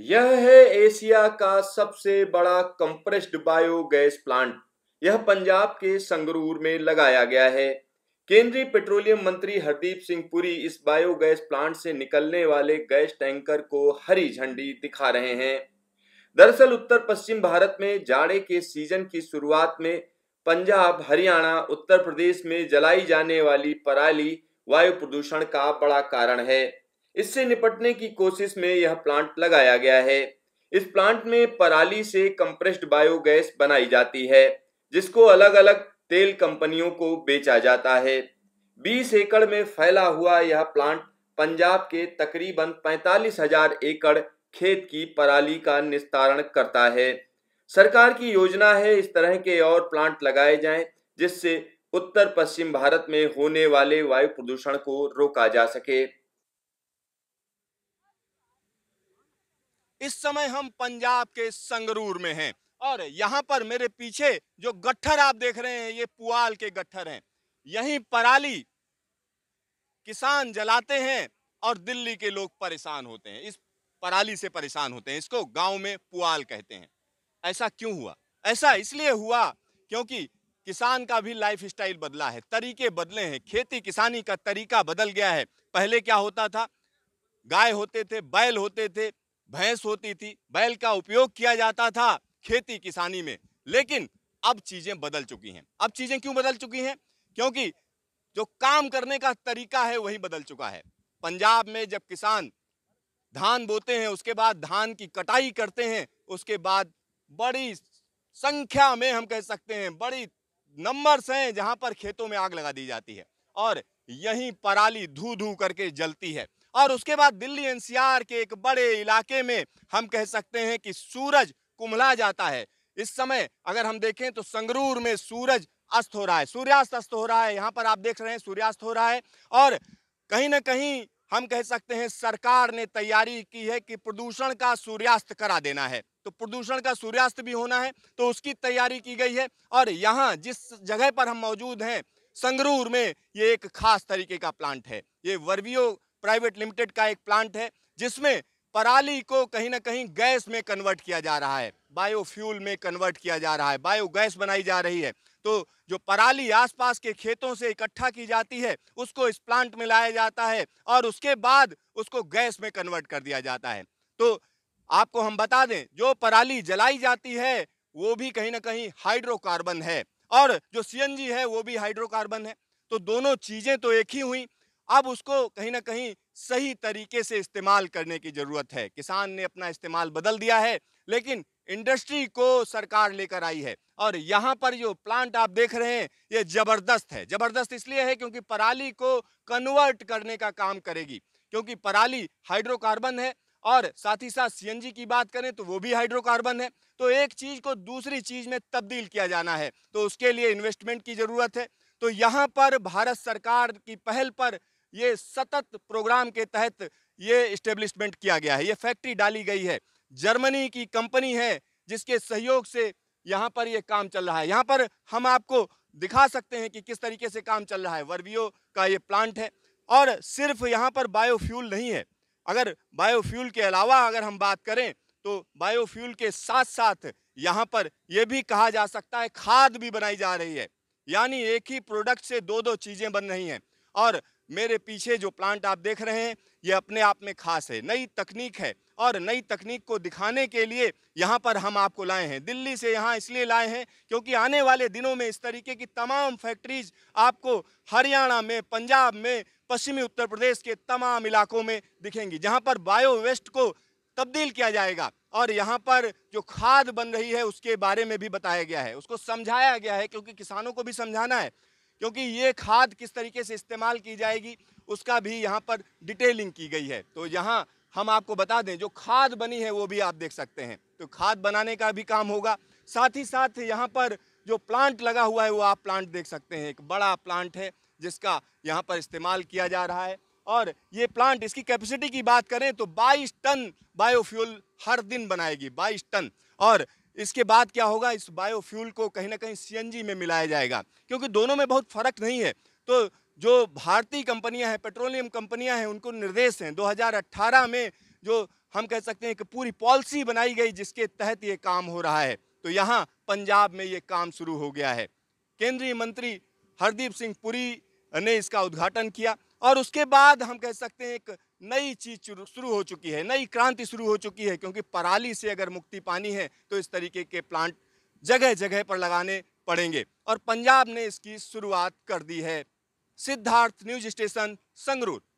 यह है एशिया का सबसे बड़ा कंप्रेस्ड बायोगैस प्लांट यह पंजाब के संगरूर में लगाया गया है केंद्रीय पेट्रोलियम मंत्री हरदीप सिंह पुरी इस बायोगैस प्लांट से निकलने वाले गैस टैंकर को हरी झंडी दिखा रहे हैं दरअसल उत्तर पश्चिम भारत में जाड़े के सीजन की शुरुआत में पंजाब हरियाणा उत्तर प्रदेश में जलाई जाने वाली पराली वायु प्रदूषण का बड़ा कारण है इससे निपटने की कोशिश में यह प्लांट लगाया गया है इस प्लांट में पराली से कंप्रेस्ड बायोगैस बनाई जाती है जिसको अलग अलग तेल कंपनियों को बेचा जाता है 20 एकड़ में फैला हुआ यह प्लांट पंजाब के तकरीबन पैतालीस हजार एकड़ खेत की पराली का निस्तारण करता है सरकार की योजना है इस तरह के और प्लांट लगाए जाएं जिससे उत्तर पश्चिम भारत में होने वाले वायु प्रदूषण को रोका जा सके इस समय हम पंजाब के संगरूर में हैं और यहाँ पर मेरे पीछे जो गट्ठर आप देख रहे हैं ये पुआल के गट्ठर हैं यहीं पराली किसान जलाते हैं और दिल्ली के लोग परेशान होते हैं इस पराली से परेशान होते हैं इसको गांव में पुआल कहते हैं ऐसा क्यों हुआ ऐसा इसलिए हुआ क्योंकि किसान का भी लाइफ स्टाइल बदला है तरीके बदले हैं खेती किसानी का तरीका बदल गया है पहले क्या होता था गाय होते थे बैल होते थे भैंस होती थी बैल का उपयोग किया जाता था खेती किसानी में लेकिन अब चीज़ें बदल चुकी हैं अब चीज़ें क्यों बदल चुकी हैं क्योंकि जो काम करने का तरीका है वही बदल चुका है पंजाब में जब किसान धान बोते हैं उसके बाद धान की कटाई करते हैं उसके बाद बड़ी संख्या में हम कह सकते हैं बड़ी नंबर्स हैं जहां पर खेतों में आग लगा दी जाती है और यहीं पराली धू धू करके जलती है और उसके बाद दिल्ली एनसीआर के एक बड़े इलाके में हम कह सकते हैं कि सूरज कुमला जाता है इस समय अगर हम देखें तो संगरूर में सूरज अस्त हो रहा है सूर्यास्त अस्त हो रहा है यहाँ पर आप देख रहे हैं सूर्यास्त हो रहा है और कहीं ना कहीं हम कह सकते हैं सरकार ने तैयारी की है कि प्रदूषण का सूर्यास्त करा देना है तो प्रदूषण का सूर्यास्त भी होना है तो उसकी तैयारी की गई है और यहाँ जिस जगह पर हम मौजूद हैं संगरूर में ये एक खास तरीके का प्लांट है ये वर्वियो प्राइवेट लिमिटेड का एक प्लांट है जिसमें पराली को कहीं ना कहीं गैस में कन्वर्ट किया जा रहा है बायोफ्यूल में कन्वर्ट किया जा रहा है बायोगैस बनाई जा रही है तो जो पराली आसपास के खेतों से इकट्ठा की जाती है उसको इस प्लांट में लाया जाता है और उसके बाद उसको गैस में कन्वर्ट कर दिया जाता है तो आपको हम बता दें जो पराली जलाई जाती है वो भी कहीं ना कहीं हाइड्रोकार्बन है और जो सीएनजी है वो भी हाइड्रोकार्बन है तो दोनों चीज़ें तो एक ही हुई अब उसको कहीं ना कहीं सही तरीके से इस्तेमाल करने की ज़रूरत है किसान ने अपना इस्तेमाल बदल दिया है लेकिन इंडस्ट्री को सरकार लेकर आई है और यहाँ पर जो प्लांट आप देख रहे हैं ये ज़बरदस्त है ज़बरदस्त इसलिए है क्योंकि पराली को कन्वर्ट करने का काम करेगी क्योंकि पराली हाइड्रोकार्बन है और साथ ही साथ सीएनजी की बात करें तो वो भी हाइड्रोकार्बन है तो एक चीज़ को दूसरी चीज़ में तब्दील किया जाना है तो उसके लिए इन्वेस्टमेंट की ज़रूरत है तो यहाँ पर भारत सरकार की पहल पर ये सतत प्रोग्राम के तहत ये इस्टेब्लिशमेंट किया गया है ये फैक्ट्री डाली गई है जर्मनी की कंपनी है जिसके सहयोग से यहाँ पर ये काम चल रहा है यहाँ पर हम आपको दिखा सकते हैं कि किस तरीके से काम चल रहा है वर्वियो का ये प्लांट है और सिर्फ यहाँ पर बायोफ्यूल नहीं है अगर बायोफ्यूल के अलावा अगर हम बात करें तो बायोफ्यूल के साथ साथ यहाँ पर ये भी कहा जा सकता है खाद भी बनाई जा रही है यानी एक ही प्रोडक्ट से दो दो चीज़ें बन रही हैं और मेरे पीछे जो प्लांट आप देख रहे हैं ये अपने आप में खास है नई तकनीक है और नई तकनीक को दिखाने के लिए यहाँ पर हम आपको लाए हैं दिल्ली से यहाँ इसलिए लाए हैं क्योंकि आने वाले दिनों में इस तरीके की तमाम फैक्ट्रीज आपको हरियाणा में पंजाब में पश्चिमी उत्तर प्रदेश के तमाम इलाकों में दिखेंगी जहाँ पर बायो वेस्ट को तब्दील किया जाएगा और यहाँ पर जो खाद बन रही है उसके बारे में भी बताया गया है उसको समझाया गया है क्योंकि किसानों को भी समझाना है क्योंकि ये खाद किस तरीके से इस्तेमाल की जाएगी उसका भी यहाँ पर डिटेलिंग की गई है तो यहाँ हम आपको बता दें जो खाद बनी है वो भी आप देख सकते हैं तो खाद बनाने का भी काम होगा साथ ही साथ यहाँ पर जो प्लांट लगा हुआ है वो आप प्लांट देख सकते हैं एक बड़ा प्लांट है जिसका यहाँ पर इस्तेमाल किया जा रहा है और ये प्लांट इसकी कैपेसिटी की बात करें तो 22 टन बायोफ्यूल हर दिन बनाएगी 22 टन और इसके बाद क्या होगा इस बायोफ्यूल को कहीं ना कहीं सीएनजी में मिलाया जाएगा क्योंकि दोनों में बहुत फ़र्क नहीं है तो जो भारतीय कंपनियां हैं पेट्रोलियम कंपनियां हैं उनको निर्देश हैं 2018 में जो हम कह सकते हैं कि पूरी पॉलिसी बनाई गई जिसके तहत ये काम हो रहा है तो यहाँ पंजाब में ये काम शुरू हो गया है केंद्रीय मंत्री हरदीप सिंह पुरी ने इसका उद्घाटन किया और उसके बाद हम कह सकते हैं एक नई चीज़ शुरू हो चुकी है नई क्रांति शुरू हो चुकी है क्योंकि पराली से अगर मुक्ति पानी है तो इस तरीके के प्लांट जगह जगह पर लगाने पड़ेंगे और पंजाब ने इसकी शुरुआत कर दी है सिद्धार्थ न्यूज स्टेशन संगरूर